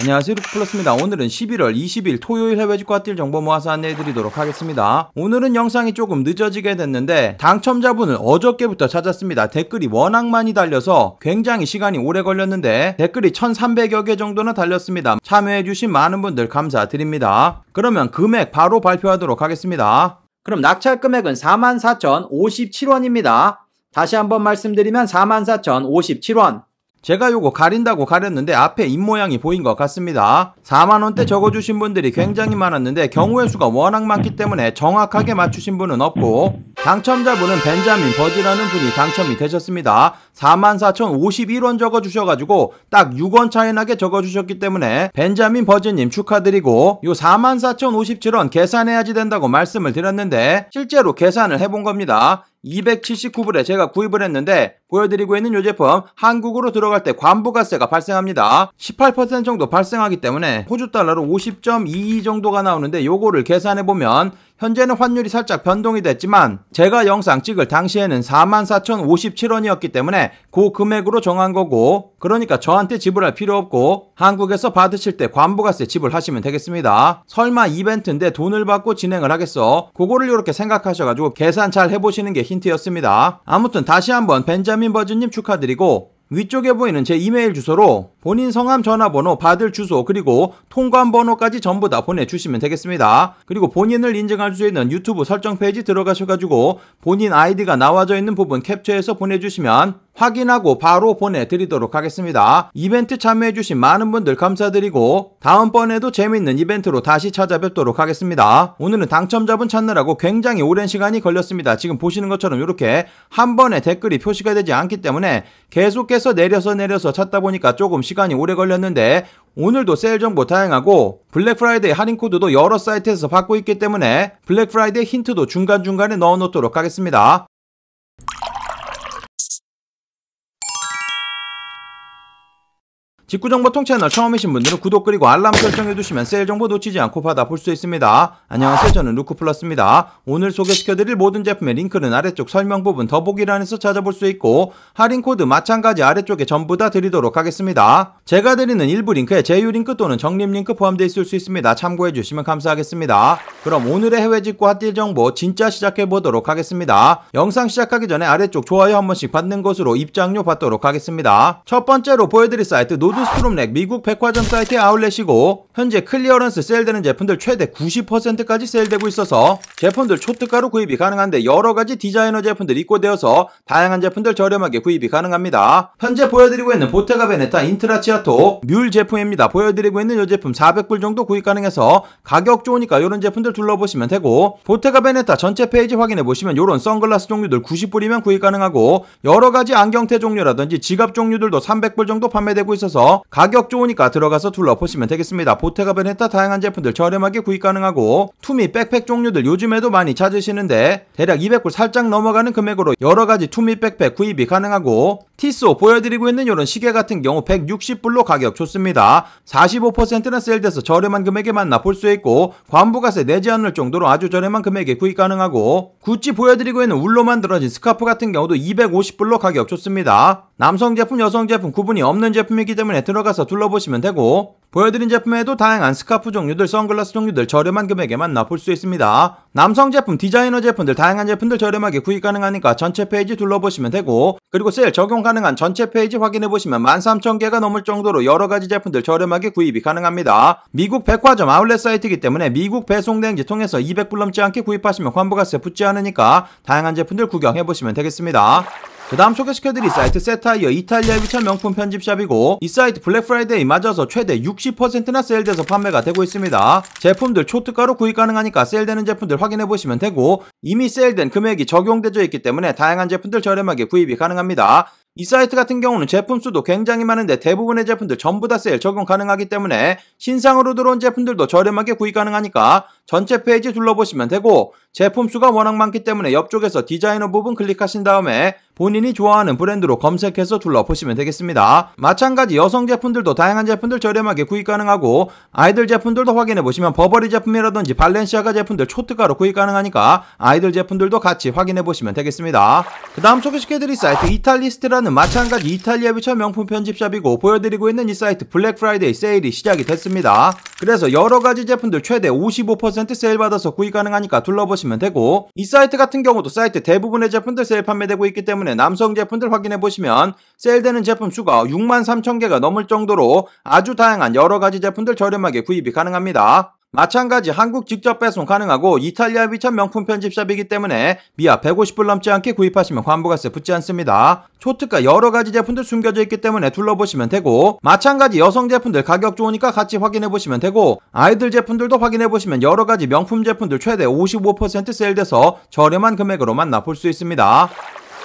안녕하세요 루크플러스입니다. 오늘은 11월 20일 토요일 해외주가 뛸 정보 모아서 안내해드리도록 하겠습니다. 오늘은 영상이 조금 늦어지게 됐는데 당첨자분을 어저께부터 찾았습니다. 댓글이 워낙 많이 달려서 굉장히 시간이 오래 걸렸는데 댓글이 1300여 개정도는 달렸습니다. 참여해주신 많은 분들 감사드립니다. 그러면 금액 바로 발표하도록 하겠습니다. 그럼 낙찰 금액은 44,057원입니다. 다시 한번 말씀드리면 44,057원. 제가 요거 가린다고 가렸는데 앞에 입모양이 보인 것 같습니다. 4만원대 적어주신 분들이 굉장히 많았는데 경우의 수가 워낙 많기 때문에 정확하게 맞추신 분은 없고 당첨자분은 벤자민 버즈라는 분이 당첨이 되셨습니다. 44,051원 적어주셔가지고 딱 6원 차이나게 적어주셨기 때문에 벤자민 버즈님 축하드리고 요 44,057원 계산해야지 된다고 말씀을 드렸는데 실제로 계산을 해본 겁니다. 279불에 제가 구입을 했는데 보여드리고 있는 이 제품 한국으로 들어갈 때 관부가세가 발생합니다. 18% 정도 발생하기 때문에 호주 달러로 50.22 정도가 나오는데 요거를 계산해보면 현재는 환율이 살짝 변동이 됐지만 제가 영상 찍을 당시에는 44,057원이었기 때문에 그 금액으로 정한 거고 그러니까 저한테 지불할 필요 없고 한국에서 받으실 때 관부가세 지불하시면 되겠습니다. 설마 이벤트인데 돈을 받고 진행을 하겠어? 그거를 이렇게 생각하셔가지고 계산 잘 해보시는 게 힌트였습니다. 아무튼 다시 한번 벤자민 버즈님 축하드리고 위쪽에 보이는 제 이메일 주소로 본인 성함, 전화번호, 받을 주소, 그리고 통관 번호까지 전부 다 보내주시면 되겠습니다. 그리고 본인을 인증할 수 있는 유튜브 설정 페이지 들어가셔가지고 본인 아이디가 나와져 있는 부분 캡처해서 보내주시면 확인하고 바로 보내드리도록 하겠습니다. 이벤트 참여해주신 많은 분들 감사드리고 다음번에도 재밌는 이벤트로 다시 찾아뵙도록 하겠습니다. 오늘은 당첨자분 찾느라고 굉장히 오랜 시간이 걸렸습니다. 지금 보시는 것처럼 이렇게 한 번에 댓글이 표시가 되지 않기 때문에 계속해서 내려서 내려서 찾다 보니까 조금 시간 시간이 오래 걸렸는데 오늘도 세일 정보 다양하고 블랙프라이데이 할인 코드도 여러 사이트에서 받고 있기 때문에 블랙프라이데이 힌트도 중간중간에 넣어놓도록 하겠습니다. 직구정보 통채널 처음이신 분들은 구독 그리고 알람 설정해두시면 세일 정보 놓치지 않고 받아볼 수 있습니다. 안녕하세요 저는 루크플러스입니다. 오늘 소개시켜드릴 모든 제품의 링크는 아래쪽 설명 부분 더보기란에서 찾아볼 수 있고 할인코드 마찬가지 아래쪽에 전부 다 드리도록 하겠습니다. 제가 드리는 일부 링크에 제휴 링크 또는 적립 링크 포함되어 있을 수 있습니다. 참고해주시면 감사하겠습니다. 그럼 오늘의 해외 직구 핫딜 정보 진짜 시작해보도록 하겠습니다. 영상 시작하기 전에 아래쪽 좋아요 한 번씩 받는 것으로 입장료 받도록 하겠습니다. 첫 번째로 보여드릴 사이트 노드 골드 스트롬렉 미국 백화점 사이트 아울렛이고 현재 클리어런스 세일되는 제품들 최대 90%까지 세일되고 있어서 제품들 초특가로 구입이 가능한데 여러가지 디자이너 제품들 입고되어서 다양한 제품들 저렴하게 구입이 가능합니다. 현재 보여드리고 있는 보테가 베네타 인트라치아토 뮬 제품입니다. 보여드리고 있는 이 제품 400불 정도 구입 가능해서 가격 좋으니까 이런 제품들 둘러보시면 되고 보테가 베네타 전체 페이지 확인해보시면 이런 선글라스 종류들 90불이면 구입 가능하고 여러가지 안경테 종류라든지 지갑 종류들도 300불 정도 판매되고 있어서 가격 좋으니까 들어가서 둘러보시면 되겠습니다. 보테가 베했다 다양한 제품들 저렴하게 구입 가능하고 투미 백팩 종류들 요즘에도 많이 찾으시는데 대략 200불 살짝 넘어가는 금액으로 여러가지 투미 백팩 구입이 가능하고 티소 보여드리고 있는 이런 시계 같은 경우 160불로 가격 좋습니다. 4 5나 세일돼서 저렴한 금액에 만나 볼 수 있고 관부가세 내지 않을 정도로 아주 저렴한 금액에 구입 가능하고 구찌 보여드리고 있는 울로 만들어진 스카프 같은 경우도 250불로 가격 좋습니다. 남성 제품, 여성 제품 구분이 없는 제품이기 때문에 홈페이지에 들어가서 둘러보시면 되고 보여드린 제품에도 다양한 스카프 종류들, 선글라스 종류들 저렴한 금액에 만나볼 수 있습니다. 남성 제품, 디자이너 제품들, 다양한 제품들 저렴하게 구입 가능하니까 전체 페이지 둘러보시면 되고 그리고 세일 적용 가능한 전체 페이지 확인해보시면 13,000개가 넘을 정도로 여러가지 제품들 저렴하게 구입이 가능합니다. 미국 백화점 아울렛 사이트이기 때문에 미국 배송대행지 통해서 200불 넘지 않게 구입하시면 환불가세 붙지 않으니까 다양한 제품들 구경해보시면 되겠습니다. 그 다음 소개시켜드릴 사이트 세타이어 이탈리아의 비찬 명품 편집샵이고 이 사이트 블랙프라이데이 맞아서 최대 60%나 세일돼서 판매가 되고 있습니다. 제품들 초특가로 구입 가능하니까 세일되는 제품들 확인해보시면 되고 이미 세일된 금액이 적용되어 있기 때문에 다양한 제품들 저렴하게 구입이 가능합니다. 이 사이트 같은 경우는 제품 수도 굉장히 많은데 대부분의 제품들 전부 다 세일 적용 가능하기 때문에 신상으로 들어온 제품들도 저렴하게 구입 가능하니까 전체 페이지 둘러보시면 되고 제품 수가 워낙 많기 때문에 옆쪽에서 디자이너 부분 클릭하신 다음에 본인이 좋아하는 브랜드로 검색해서 둘러보시면 되겠습니다. 마찬가지 여성 제품들도 다양한 제품들 저렴하게 구입 가능하고 아이들 제품들도 확인해보시면 버버리 제품이라든지 발렌시아가 제품들 초특가로 구입 가능하니까 아이들 제품들도 같이 확인해보시면 되겠습니다. 그 다음 소개시켜드릴 사이트 이탈리스트라는 사이트는 마찬가지 이탈리아 비처 명품 편집샵이고 보여드리고 있는 이 사이트 블랙 프라이데이 세일이 시작이 됐습니다. 그래서 여러가지 제품들 최대 55% 세일 받아서 구입 가능하니까 둘러보시면 되고 이 사이트 같은 경우도 사이트 대부분의 제품들 세일 판매되고 있기 때문에 남성 제품들 확인해보시면 세일되는 제품 수가 6 3 0 0 0 개가 넘을 정도로 아주 다양한 여러가지 제품들 저렴하게 구입이 가능합니다. 마찬가지 한국 직접 배송 가능하고 이탈리아 위천 명품 편집샵이기 때문에 미아 150불 넘지 않게 구입하시면 환부가세 붙지 않습니다. 초특가 여러가지 제품들 숨겨져 있기 때문에 둘러보시면 되고 마찬가지 여성 제품들 가격 좋으니까 같이 확인해보시면 되고 아이들 제품들도 확인해보시면 여러가지 명품 제품들 최대 55% 세일돼서 저렴한 금액으로 만나볼 수 있습니다.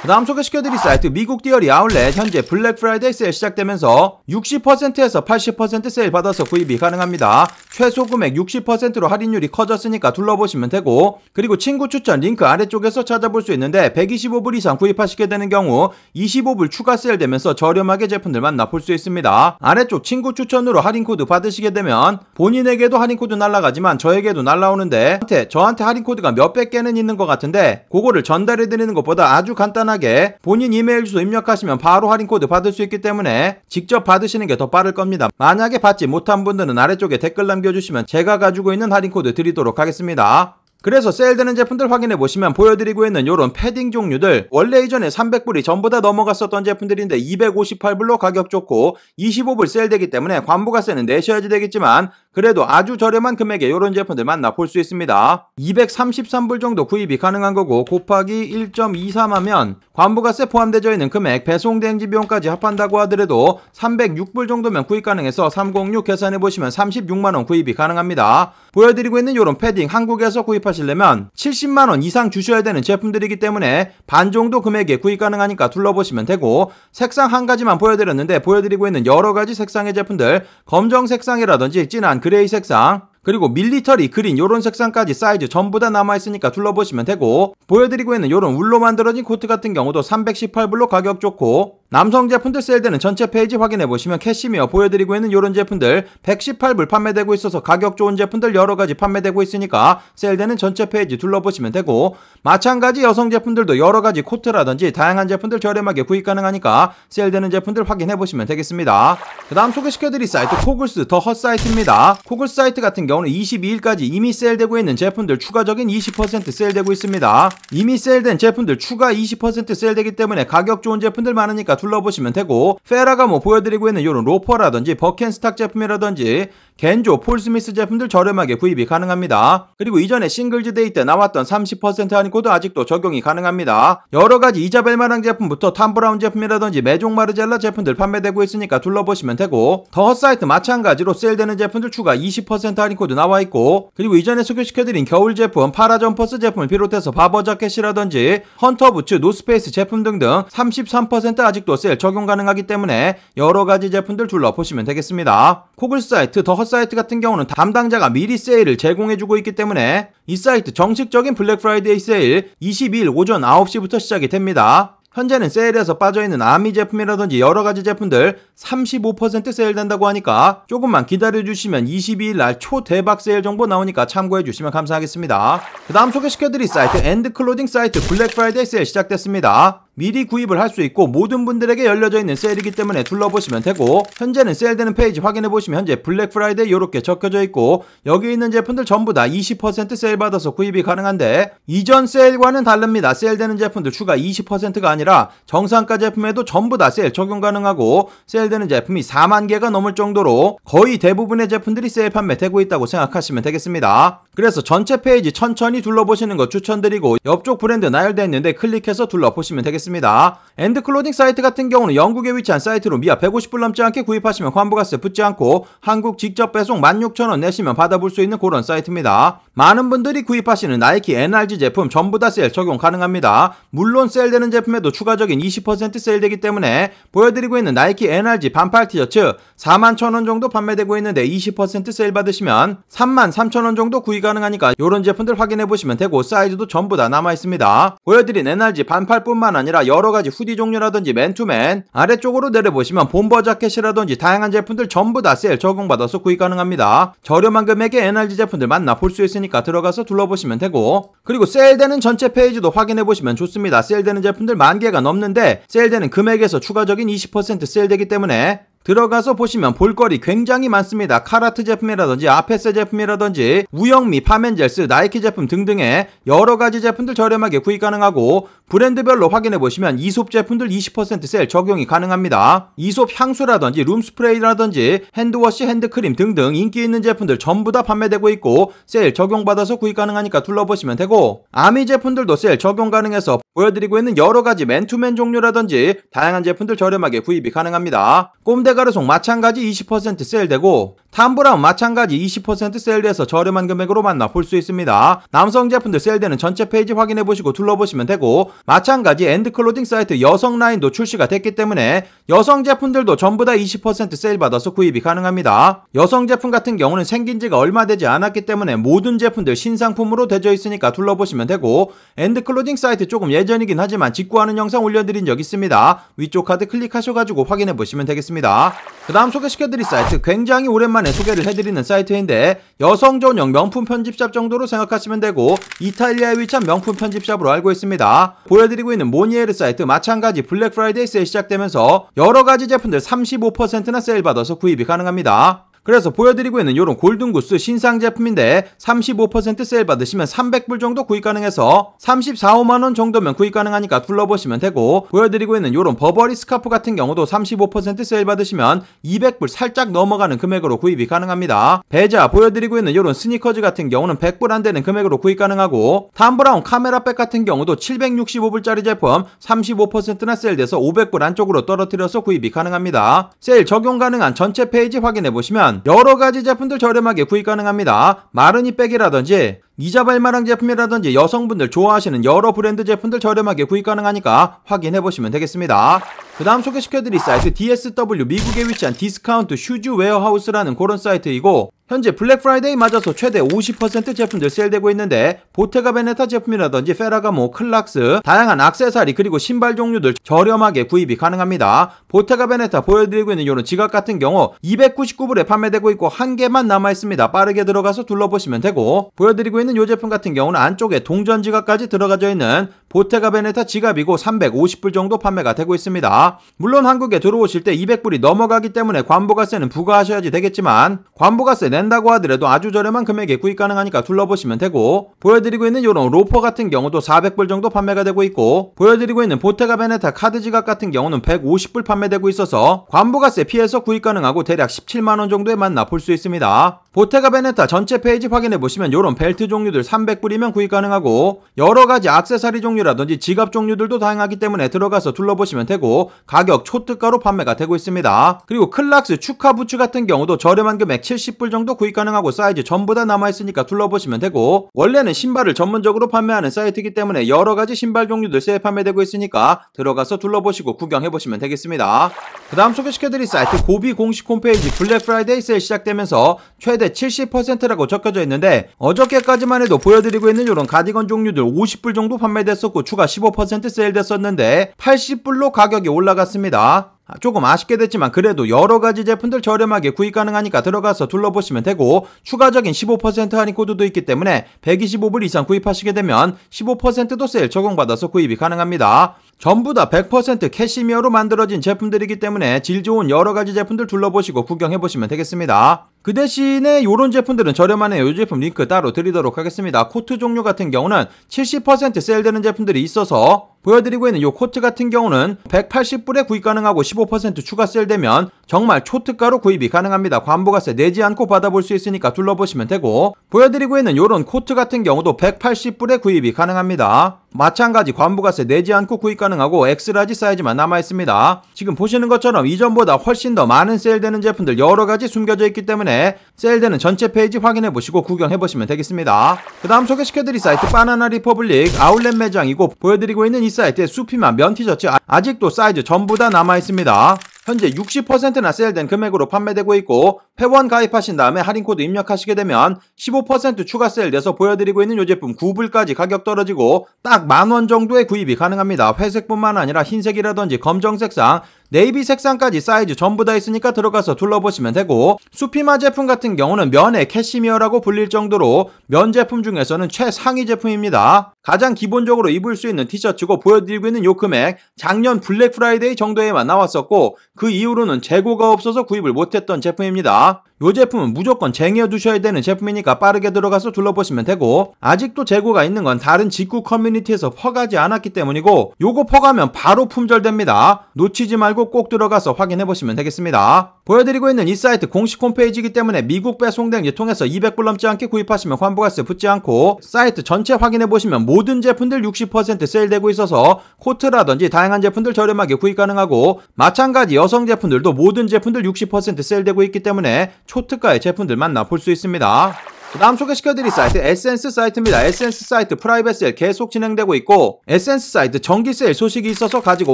그 다음 소개시켜드릴 사이트 미국 디어리 아울렛 현재 블랙 프라이데이 세일 시작되면서 60%에서 80% 세일 받아서 구입이 가능합니다. 최소 금액 60%로 할인율이 커졌으니까 둘러보시면 되고 그리고 친구 추천 링크 아래쪽에서 찾아볼 수 있는데 125불 이상 구입하시게 되는 경우 25불 추가 세일되면서 저렴하게 제품들 만나볼 수 있습니다. 아래쪽 친구 추천으로 할인코드 받으시게 되면 본인에게도 할인코드 날라가지만 저에게도 날라오는데 저한테, 저한테 할인코드가 몇백 개는 있는 것 같은데 그거를 전달해드리는 것보다 아주 간단한 편하게 본인 이메일 주소 입력하시면 바로 할인 코드 받을 수 있기 때문에 직접 받으시는 게 더 빠를 겁니다. 만약에 받지 못한 분들은 아래쪽에 댓글 남겨주시면 제가 가지고 있는 할인 코드 드리도록 하겠습니다. 그래서 세일되는 제품들 확인해 보시면 보여드리고 있는 요런 패딩 종류들 원래 이전에 300불이 전부 다 넘어갔었던 제품들인데 258불로 가격 좋고 25불 세일되기 때문에 관부가세는 내셔야지 되겠지만 그래도 아주 저렴한 금액에 요런 제품들 만나볼 수 있습니다. 233불 정도 구입이 가능한 거고 곱하기 1.23하면 관부가세 포함되어 있는 금액 배송대행지 비용까지 합한다고 하더라도 306불 정도면 구입 가능해서 306 계산해 보시면 36만원 구입이 가능합니다. 보여드리고 있는 요런 패딩 한국에서 구입할 구입하시려면 70만원 이상 주셔야 되는 제품들이기 때문에 반 정도 금액에 구입 가능하니까 둘러보시면 되고 색상 한 가지만 보여드렸는데 보여드리고 있는 여러가지 색상의 제품들 검정 색상이라든지 진한 그레이 색상 그리고 밀리터리, 그린 요런 색상까지 사이즈 전부 다 남아있으니까 둘러보시면 되고 보여드리고 있는 요런 울로 만들어진 코트 같은 경우도 318불로 가격 좋고 남성 제품들 세일되는 전체 페이지 확인해보시면 캐시미어 보여드리고 있는 이런 제품들 118불 판매되고 있어서 가격 좋은 제품들 여러가지 판매되고 있으니까 세일되는 전체 페이지 둘러보시면 되고 마찬가지 여성 제품들도 여러가지 코트라든지 다양한 제품들 저렴하게 구입 가능하니까 세일되는 제품들 확인해보시면 되겠습니다. 그 다음 소개시켜드릴 사이트 코글스 더 헛 사이트입니다. 코글스 사이트 같은 경우는 22일까지 이미 세일되고 있는 제품들 추가적인 20% 세일되고 있습니다. 이미 세일된 제품들 추가 20% 세일되기 때문에 가격 좋은 제품들 많으니까 둘러보시면 되고 페라가 뭐 보여드리고 있는 이런 로퍼라든지 버켄스탁 제품이라든지 겐조, 폴스미스 제품들 저렴하게 구입이 가능합니다. 그리고 이전에 싱글즈데이 때 나왔던 30% 할인코드 아직도 적용이 가능합니다. 여러가지 이자벨마랑 제품부터 탐브라운 제품이라든지 메종마르젤라 제품들 판매되고 있으니까 둘러보시면 되고 더허 사이트 마찬가지로 세일되는 제품들 추가 20% 할인코드 나와있고 그리고 이전에 소개시켜드린 겨울 제품 파라점퍼스 제품을 비롯해서 바버 자켓이라든지 헌터 부츠, 노스페이스 제품 등등 33% 아직도 것을 적용 가능하기 때문에 여러 가지 제품들 둘러보시면 되겠습니다. 코글 사이트, 더 헛 사이트 같은 경우는 담당자가 미리 세일을 제공해주고 있기 때문에 이 사이트 정식적인 블랙 프라이데이 세일 22일 오전 9시부터 시작이 됩니다. 현재는 세일에서 빠져있는 아미 제품이라든지 여러가지 제품들 35% 세일된다고 하니까 조금만 기다려주시면 22일날 초대박 세일 정보 나오니까 참고해주시면 감사하겠습니다. 그 다음 소개시켜드릴 사이트 엔드클로딩 사이트 블랙프라이데이 세일 시작됐습니다. 미리 구입을 할 수 있고 모든 분들에게 열려져 있는 세일이기 때문에 둘러보시면 되고 현재는 세일되는 페이지 확인해 보시면 현재 블랙프라이데이 이렇게 적혀져 있고 여기 있는 제품들 전부 다 20% 세일 받아서 구입이 가능한데 이전 세일과는 다릅니다. 세일되는 제품들 추가 20%가 아니라 정상가 제품에도 전부 다 세일 적용 가능하고 세일되는 제품이 4만 개가 넘을 정도로 거의 대부분의 제품들이 세일 판매되고 있다고 생각하시면 되겠습니다. 그래서 전체 페이지 천천히 둘러보시는 거 추천드리고 옆쪽 브랜드 나열되어 있는데 클릭해서 둘러보시면 되겠습니다. 엔드클로딩 사이트 같은 경우는 영국에 위치한 사이트로 미아 150불 넘지 않게 구입하시면 환불가세 붙지 않고 한국 직접 배송 16,000원 내시면 받아볼 수 있는 그런 사이트입니다. 많은 분들이 구입하시는 나이키 NRG 제품 전부 다 세일 적용 가능합니다. 물론 세일되는 제품에도 추가적인 20% 세일되기 때문에 보여드리고 있는 나이키 NRG 반팔 티셔츠 41,000원 정도 판매되고 있는데 20% 세일 받으시면 33,000원 정도 구입 가능하니까 이런 제품들 확인해보시면 되고 사이즈도 전부 다 남아있습니다. 보여드린 NRG 반팔뿐만 아니라 여러가지 후디 종류라든지 맨투맨 아래쪽으로 내려보시면 본버 자켓이라든지 다양한 제품들 전부 다 세일 적용받아서 구입 가능합니다. 저렴한 금액의 NRG 제품들 만나볼 수 있습니다. 있니까 들어가서 둘러보시면 되고 그리고 세일되는 전체 페이지도 확인해보시면 좋습니다. 세일되는 제품들 만개가 넘는데 세일되는 금액에서 추가적인 20% 세일되기 때문에 들어가서 보시면 볼거리 굉장히 많습니다. 카라트 제품이라든지 아페스 제품이라든지 우영미, 파멘젤스, 나이키 제품 등등의 여러가지 제품들 저렴하게 구입 가능하고 브랜드별로 확인해보시면 이솝 제품들 20%셀 적용이 가능합니다. 이솝 향수라든지 룸스프레이라든지 핸드워시, 핸드크림 등등 인기 있는 제품들 전부 다 판매되고 있고 셀 적용받아서 구입 가능하니까 둘러보시면 되고 아미 제품들도 셀 적용 가능해서 보여드리고 있는 여러가지 맨투맨 종류라든지 다양한 제품들 저렴하게 구입이 가능합니다. 꼼대 롯가르송 마찬가지 20% 세일되고 탐브운 마찬가지 20% 세일에서 저렴한 금액으로 만나 볼수 있습니다. 남성 제품들 세일되는 전체 페이지 확인해보시고 둘러보시면 되고 마찬가지 엔드클로딩 사이트 여성 라인도 출시가 됐기 때문에 여성 제품들도 전부 다 20% 세일 받아서 구입이 가능합니다. 여성 제품 같은 경우는 생긴 지가 얼마 되지 않았기 때문에 모든 제품들 신상품으로 되어 있으니까 둘러보시면 되고 엔드클로딩 사이트 조금 예전이긴 하지만 직구하는 영상 올려드린 적 있습니다. 위쪽 카드 클릭하셔가지고 확인해보시면 되겠습니다. 그 다음 소개시켜드릴 사이트 굉장히 오랜만에 시에 소개를 해드리는 사이트인데 여성 전용 명품 편집샵 정도로 생각하시면 되고 이탈리아에 위치한 명품 편집샵으로 알고 있습니다. 보여드리고 있는 모니에르 사이트 마찬가지 블랙 프라이데이 세일 시작되면서 여러가지 제품들 35%나 세일받아서 구입이 가능합니다. 그래서 보여드리고 있는 이런 골든구스 신상 제품인데 35% 세일 받으시면 300불 정도 구입 가능해서 34만원 5 정도면 구입 가능하니까 둘러보시면 되고 보여드리고 있는 이런 버버리 스카프 같은 경우도 35% 세일 받으시면 200불 살짝 넘어가는 금액으로 구입이 가능합니다. 배자 보여드리고 있는 이런 스니커즈 같은 경우는 100불 안 되는 금액으로 구입 가능하고 탐브라운 카메라백 같은 경우도 765불짜리 제품 35%나 세일돼서 500불 안쪽으로 떨어뜨려서 구입이 가능합니다. 세일 적용 가능한 전체 페이지 확인해보시면 있지만 여러 가지 제품들 저렴하게 구입 가능합니다. 마르니 백이라든지 이자 발마랑 제품이라든지 여성분들 좋아하시는 여러 브랜드 제품들 저렴하게 구입 가능하니까 확인해 보시면 되겠습니다. 그 다음 소개시켜드릴 사이트 DSW 미국에 위치한 디스카운트 슈즈 웨어하우스라는 그런 사이트이고 현재 블랙프라이데이 맞아서 최대 50% 제품들 세일되고 있는데 보테가 베네타 제품이라든지 페라가모, 클락스, 다양한 악세사리 그리고 신발 종류들 저렴하게 구입이 가능합니다. 보테가 베네타 보여드리고 있는 이런 지갑 같은 경우 299불에 판매되고 있고 한 개만 남아있습니다. 빠르게 들어가서 둘러보시면 되고 보여드리고 있는 이 제품 같은 경우는 안쪽에 동전 지갑까지 들어가져 있는 보테가 베네타 지갑이고 350불 정도 판매가 되고 있습니다. 물론 한국에 들어오실 때 200불이 넘어가기 때문에 관보가세는 부과하셔야지 되겠지만 관보가세 낸다고 하더라도 아주 저렴한 금액에 구입 가능하니까 둘러보시면 되고 보여드리고 있는 이런 로퍼 같은 경우도 400불 정도 판매가 되고 있고 보여드리고 있는 보테가 베네타 카드 지갑 같은 경우는 150불 판매되고 있어서 관보가세 피해서 구입 가능하고 대략 17만원 정도에 만나 볼 수 있습니다. 보테가 베네타 전체 페이지 확인해보시면 이런 벨트 종류들 300불이면 구입 가능하고 여러가지 악세사리 종류 용품라든지 지갑 종류들도 다양하기 때문에 들어가서 둘러보시면 되고 가격 초특가로 판매가 되고 있습니다. 그리고 클락스 축하 부츠 같은 경우도 저렴한 금액 70불 정도 구입 가능하고 사이즈 전부 다 남아있으니까 둘러보시면 되고 원래는 신발을 전문적으로 판매하는 사이트이기 때문에 여러가지 신발 종류들 세 판매되고 있으니까 들어가서 둘러보시고 구경해보시면 되겠습니다. 그 다음 소개시켜드릴 사이트 고비 공식 홈페이지 블랙 프라이데이 세일 시작되면서 최대 70%라고 적혀져 있는데 어저께까지만 해도 보여드리고 있는 이런 가디건 종류들 50불 정도 판매됐었고 있었 추가 15% 세일됐었는데 80불로 가격이 올라갔습니다. 아, 조금 아쉽게 됐지만 그래도 여러가지 제품들 저렴하게 구입 가능하니까 들어가서 둘러보시면 되고 추가적인 15% 할인 코드도 있기 때문에 125불 이상 구입하시게 되면 15%도 세일 적용받아서 구입이 가능합니다. 전부 다 100% 캐시미어로 만들어진 제품들이기 때문에 질 좋은 여러가지 제품들 둘러보시고 구경해보시면 되겠습니다. 그 대신에 요런 제품들은 저렴하네요. 요 제품 링크 따로 드리도록 하겠습니다. 코트 종류 같은 경우는 70% 세일되는 제품들이 있어서 보여드리고 있는 요 코트 같은 경우는 180불에 구입 가능하고 15% 추가 세일되면 정말 초특가로 구입이 가능합니다. 관보가세 내지 않고 받아볼 수 있으니까 둘러보시면 되고 보여드리고 있는 요런 코트 같은 경우도 180불에 구입이 가능합니다. 마찬가지 관부가세 내지 않고 구입 가능하고 엑스라지 사이즈만 남아있습니다. 지금 보시는 것처럼 이전보다 훨씬 더 많은 세일되는 제품들 여러가지 숨겨져 있기 때문에 세일되는 전체 페이지 확인해보시고 구경해보시면 되겠습니다. 그 다음 소개시켜드릴 사이트 바나나 리퍼블릭 아울렛 매장이고 보여드리고 있는 이사이트의 수피만 면 티셔츠 아- 아직도 사이즈 전부 다 남아있습니다. 현재 60%나 세일된 금액으로 판매되고 있고 회원 가입하신 다음에 할인코드 입력하시게 되면 15% 추가 세일 내서 보여드리고 있는 이 제품 9불까지 가격 떨어지고 딱 만원 정도의 구입이 가능합니다. 회색뿐만 아니라 흰색이라든지 검정색상 네이비 색상까지 사이즈 전부 다 있으니까 들어가서 둘러보시면 되고 수피마 제품 같은 경우는 면의 캐시미어라고 불릴 정도로 면 제품 중에서는 최상위 제품입니다. 가장 기본적으로 입을 수 있는 티셔츠고 보여드리고 있는 요 금액 작년 블랙 프라이데이 정도에만 나왔었고 그 이후로는 재고가 없어서 구입을 못했던 제품입니다. 있이 제품은 무조건 쟁여 두셔야 되는 제품이니까 빠르게 들어가서 둘러보시면 되고 아직도 재고가 있는 건 다른 직구 커뮤니티에서 퍼가지 않았기 때문이고 요거 퍼가면 바로 품절됩니다. 놓치지 말고 꼭 들어가서 확인해 보시면 되겠습니다. 보여드리고 있는 이 사이트 공식 홈페이지이기 때문에 미국 배송된 유통해서 200불 넘지 않게 구입하시면 환불가세 붙지 않고 사이트 전체 확인해 보시면 모든 제품들 60% 세일되고 있어서 코트라든지 다양한 제품들 저렴하게 구입 가능하고 마찬가지 여성 제품들도 모든 제품들 60% 세일되고 있기 때문에 초특가의 제품들 만나볼 수 있습니다. 그 다음 소개시켜드릴 사이트 에센스 사이트입니다. 에센스 사이트 프라이빗 세일 계속 진행되고 있고 에센스 사이트 전기 세일 소식이 있어서 가지고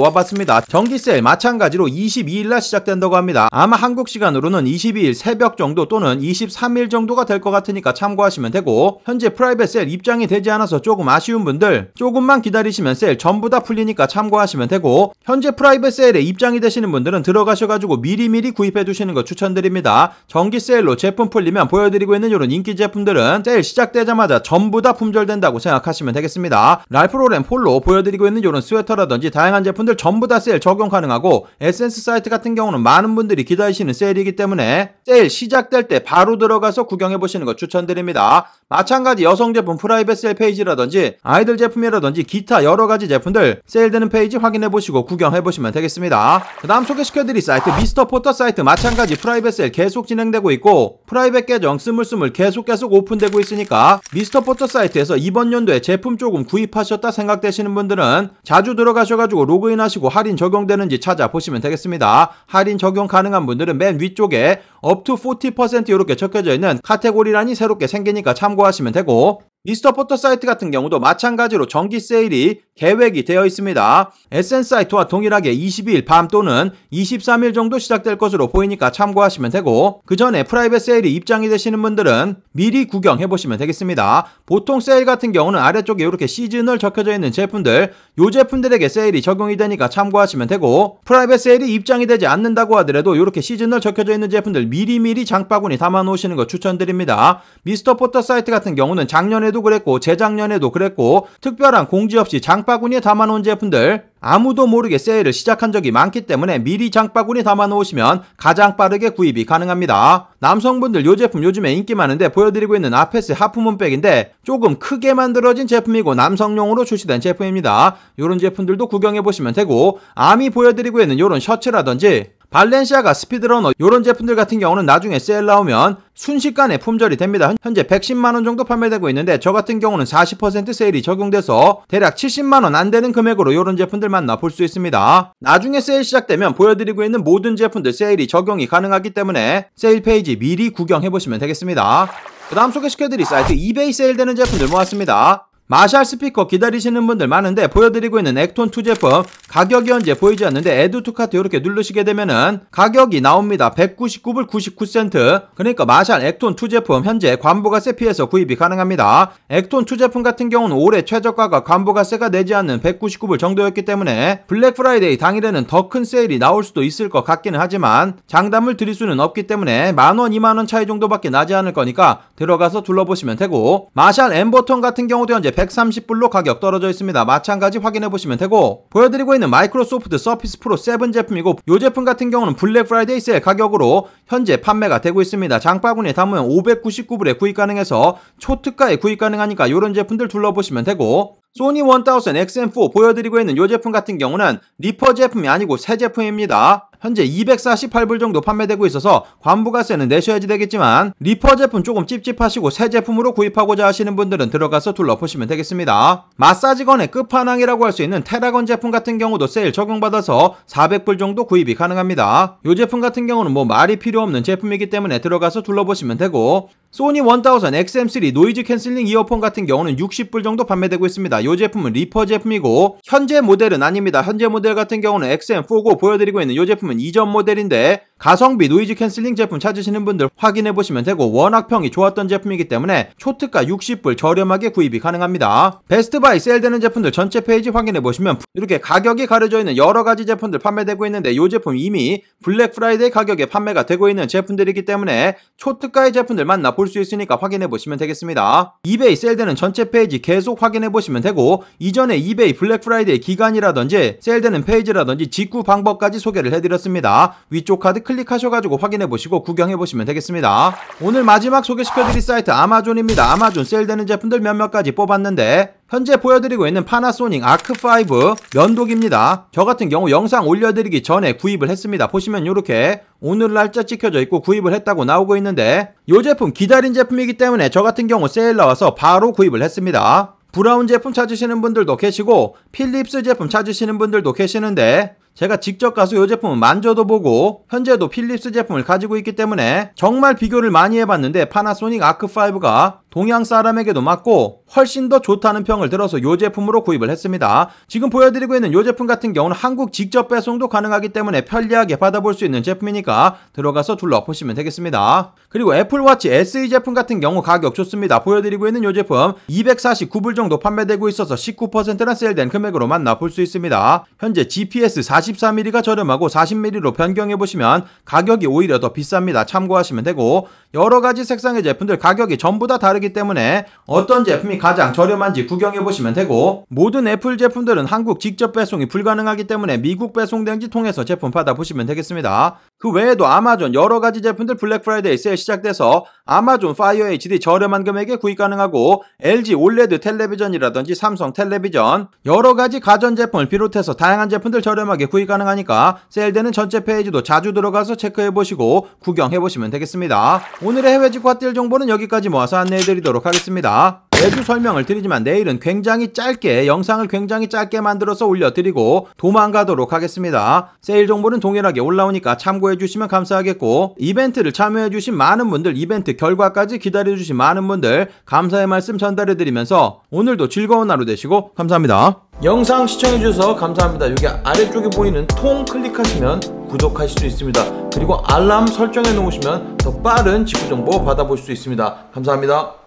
와봤습니다. 전기 세일 마찬가지로 22일날 시작된다고 합니다. 아마 한국 시간으로는 22일 새벽 정도 또는 23일 정도가 될 것 같으니까 참고하시면 되고 현재 프라이빗 세일 입장이 되지 않아서 조금 아쉬운 분들 조금만 기다리시면 세일 전부 다 풀리니까 참고하시면 되고 현재 프라이빗 세일에 입장이 되시는 분들은 들어가셔가지고 미리미리 구입해두시는 거 추천드립니다. 전기 세일로 제품 풀리면 보여드리고 있는 이런 인기 제품 제품들은 세일 시작되자마자 전부 다 품절된다고 생각하시면 되겠습니다. 랄프로렌 폴로 보여드리고 있는 이런 스웨터라든지 다양한 제품들 전부 다 세일 적용 가능하고 에센스 사이트 같은 경우는 많은 분들이 기다리시는 세일이기 때문에 세일 시작될 때 바로 들어가서 구경해보시는 거 추천드립니다. 마찬가지 여성 제품 프라이빗 세일 페이지라든지 아이들 제품이라든지 기타 여러가지 제품들 세일되는 페이지 확인해보시고 구경해보시면 되겠습니다. 그 다음 소개시켜드릴 사이트 미스터 포터 사이트 마찬가지 프라이빗 세일 계속 진행되고 있고 프라이빗 계정 스물스물 계속해서 계속 오픈되고 있으니까 미스터 포터 사이트에서 이번 연도에 제품 조금 구입하셨다 생각되시는 분들은 자주 들어가셔가지고 로그인하시고 할인 적용되는지 찾아보시면 되겠습니다. 할인 적용 가능한 분들은 맨 위쪽에 up to 40% 이렇게 적혀져 있는 카테고리란이 새롭게 생기니까 참고하시면 되고 미스터 포터 사이트 같은 경우도 마찬가지로 정기 세일이 계획이 되어 있습니다. SN 사이트와 동일하게 22일 밤 또는 23일 정도 시작될 것으로 보이니까 참고하시면 되고 그 전에 프라이빗 세일이 입장이 되시는 분들은 미리 구경해 보시면 되겠습니다. 보통 세일 같은 경우는 아래쪽에 이렇게 시즌을 적혀져 있는 제품들 요 제품들에게 세일이 적용이 되니까 참고하시면 되고 프라이빗 세일이 입장이 되지 않는다고 하더라도 이렇게 시즌을 적혀져 있는 제품들 미리미리 장바구니 담아 놓으시는 거 추천드립니다. 미스터 포터 사이트 같은 경우는 작년에 작년에도 그랬고 재작년에도 그랬고 특별한 공지 없이 장바구니에 담아놓은 제품들 아무도 모르게 세일을 시작한 적이 많기 때문에 미리 장바구니 담아놓으시면 가장 빠르게 구입이 가능합니다. 남성분들 이 제품 요즘에 인기 많은데 보여드리고 있는 아페스 하프문백인데 조금 크게 만들어진 제품이고 남성용으로 출시된 제품입니다. 요런 제품들도 구경해보시면 되고 암이 보여드리고 있는 요런 셔츠라든지 발렌시아가 스피드러너 이런 제품들 같은 경우는 나중에 세일 나오면 순식간에 품절이 됩니다. 현재 110만원 정도 판매되고 있는데 저 같은 경우는 40% 세일이 적용돼서 대략 70만원 안 되는 금액으로 이런 제품들만 나볼 수 있습니다. 나중에 세일 시작되면 보여드리고 있는 모든 제품들 세일이 적용이 가능하기 때문에 세일 페이지 미리 구경해보시면 되겠습니다. 그 다음 소개시켜드릴 사이트 이베이 세일되는 제품들 모았습니다. 마샬 스피커 기다리시는 분들 많은데 보여드리고 있는 액톤2 제품 가격이 현재 보이지 않는데 에드투 카트 이렇게 누르시게 되면은 가격이 나옵니다. 199불 99센트 그러니까 마샬 액톤 2 제품 현재 관보가세 피해서 구입이 가능합니다. 액톤 2 제품 같은 경우는 올해 최저가가 관보가세가 내지 않는 199불 정도였기 때문에 블랙 프라이데이 당일에는 더 큰 세일이 나올 수도 있을 것 같기는 하지만 장담을 드릴 수는 없기 때문에 만원, 이만원 차이 정도밖에 나지 않을 거니까 들어가서 둘러보시면 되고 마샬 엠버턴 같은 경우도 현재 130불로 가격 떨어져 있습니다. 마찬가지 확인해 보시면 되고 보여드리고 있는 올는 마이크로소프트 서피스 프로 7 제품이고 이 제품 같은 경우는 블랙 프라이데이 세일 가격으로 현재 판매가 되고 있습니다. 장바구니에 담으면 599불에 구입 가능해서 초특가에 구입 가능하니까 이런 제품들 둘러보시면 되고 소니 1000 XM4 보여드리고 있는 이 제품 같은 경우는 리퍼 제품이 아니고 새 제품입니다. 현재 248불 정도 판매되고 있어서 관부가세는 내셔야지 되겠지만 리퍼 제품 조금 찝찝하시고 새 제품으로 구입하고자 하시는 분들은 들어가서 둘러보시면 되겠습니다. 마사지건의 끝판왕이라고 할 수 있는 테라건 제품 같은 경우도 세일 적용받아서 400불 정도 구입이 가능합니다. 이 제품 같은 경우는 뭐 말이 필요 없는 제품이기 때문에 들어가서 둘러보시면 되고 소니 1000 XM3 노이즈 캔슬링 이어폰 같은 경우는 60불 정도 판매되고 있습니다. 이 제품은 리퍼 제품이고 현재 모델은 아닙니다. 현재 모델 같은 경우는 XM4고 보여드리고 있는 이 제품은 이전 모델인데 가성비 노이즈 캔슬링 제품 찾으시는 분들 확인해 보시면 되고 워낙 평이 좋았던 제품이기 때문에 초특가 60불 저렴하게 구입이 가능합니다. 베스트바이 세일되는 제품들 전체 페이지 확인해 보시면 이렇게 가격이 가려져 있는 여러 가지 제품들 판매되고 있는데 이 제품 이미 블랙 프라이데이 가격에 판매가 되고 있는 제품들이기 때문에 초특가의 제품들 만나 볼 수 있으니까 확인해 보시면 되겠습니다. 이베이 세일되는 전체 페이지 계속 확인해 보시면 되고 이전에 이베이 블랙 프라이데이 기간이라든지 세일되는 페이지라든지 직구 방법까지 소개를 해드렸습니다. 위쪽 카드 클릭하셔가지고 확인해보시고 구경해보시면 되겠습니다. 오늘 마지막 소개시켜드릴 사이트 아마존입니다. 아마존 세일되는 제품들 몇몇 가지 뽑았는데 현재 보여드리고 있는 파나소닉 아크5 면도기입니다. 저 같은 경우 영상 올려드리기 전에 구입을 했습니다. 보시면 이렇게 오늘 날짜 찍혀져 있고 구입을 했다고 나오고 있는데 이 제품 기다린 제품이기 때문에 저 같은 경우 세일 나와서 바로 구입을 했습니다. 브라운 제품 찾으시는 분들도 계시고 필립스 제품 찾으시는 분들도 계시는데 제가 직접 가서 이 제품은 만져도 보고 현재도 필립스 제품을 가지고 있기 때문에 정말 비교를 많이 해봤는데 파나소닉 아크5가 동양 사람에게도 맞고 훨씬 더 좋다는 평을 들어서 이 제품으로 구입을 했습니다. 지금 보여드리고 있는 이 제품 같은 경우는 한국 직접 배송도 가능하기 때문에 편리하게 받아볼 수 있는 제품이니까 들어가서 둘러보시면 되겠습니다. 그리고 애플워치 SE 제품 같은 경우 가격 좋습니다. 보여드리고 있는 이 제품 249불 정도 판매되고 있어서 19%나 세일된 금액으로 만나볼 수 있습니다. 현재 GPS 44mm가 저렴하고 40mm로 변경해보시면 가격이 오히려 더 비쌉니다. 참고하시면 되고 여러가지 색상의 제품들 가격이 전부 다 다르게 되기 때문에 어떤 제품이 가장 저렴한지 구경해 보시면 되고 모든 애플 제품들은 한국 직접 배송이 불가능하기 때문에 미국 배송 대행지 통해서 제품 받아 보시면 되겠습니다. 그 외에도 아마존 여러 가지 제품들 블랙 프라이데이 세일 시작돼서 아마존 파이어 HD 저렴한 금액에 구입 가능하고 LG 올레드 텔레비전이라든지 삼성 텔레비전 여러 가지 가전 제품을 비롯해서 다양한 제품들 저렴하게 구입 가능하니까 세일되는 전체 페이지도 자주 들어가서 체크해 보시고 구경해 보시면 되겠습니다. 오늘의 해외 직화띨 정보는 여기까지 모아서 안내해 드립니다. 보드리도록 하겠습니다. 매주 설명을 드리지만 내일은 굉장히 짧게 영상을 굉장히 짧게 만들어서 올려드리고 도망가도록 하겠습니다. 세일 정보는 동일하게 올라오니까 참고해주시면 감사하겠고 이벤트를 참여해주신 많은 분들 이벤트 결과까지 기다려주신 많은 분들 감사의 말씀 전달해드리면서 오늘도 즐거운 하루 되시고 감사합니다. 영상 시청해주셔서 감사합니다. 여기 아래쪽에 보이는 통 클릭하시면 구독하실 수 있습니다. 그리고 알람 설정해 놓으시면 더 빠른 직구 정보 받아볼 수 있습니다. 감사합니다.